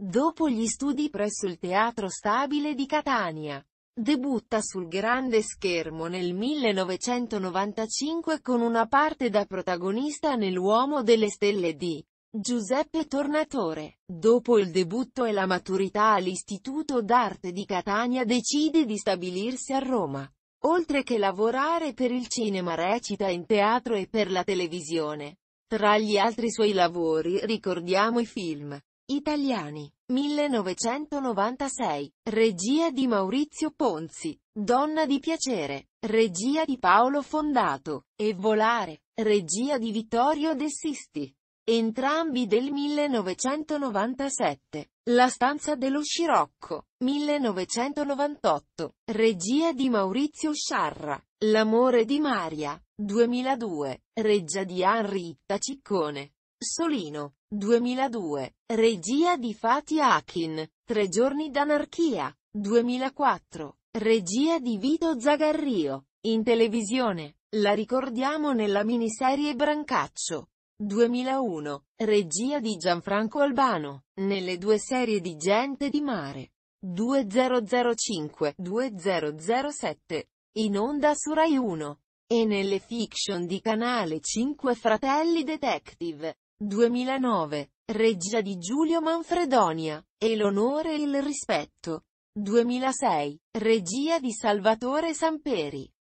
Dopo gli studi presso il Teatro Stabile di Catania, debutta sul grande schermo nel 1995 con una parte da protagonista nell'Uomo delle Stelle di Giuseppe Tornatore. Dopo il debutto e la maturità all'Istituto d'Arte di Catania decide di stabilirsi a Roma. Oltre che lavorare per il cinema recita in teatro e per la televisione. Tra gli altri suoi lavori ricordiamo i film Italiani, 1996, regia di Maurizio Ponzi, Donna di piacere, regia di Paolo Fondato, e Volare, regia di Vittorio De Sisti. Entrambi del 1997. La stanza dello scirocco, 1998, regia di Maurizio Sciarra, L'amore di Maria, 2002, regia di Henrietta Ciccone. Solino, 2002, regia di Fatih Akin, Tre giorni d'anarchia, 2004, regia di Vito Zagarrio, in televisione, la ricordiamo nella miniserie Brancaccio, 2001, regia di Gianfranco Albano, nelle due serie di Gente di Mare. 2005-2007, in onda su Rai 1, e nelle fiction di Canale 5 Fratelli Detective. 2009, regia di Giulio Manfredonia, e l'onore e il rispetto. 2006, regia di Salvatore Samperi.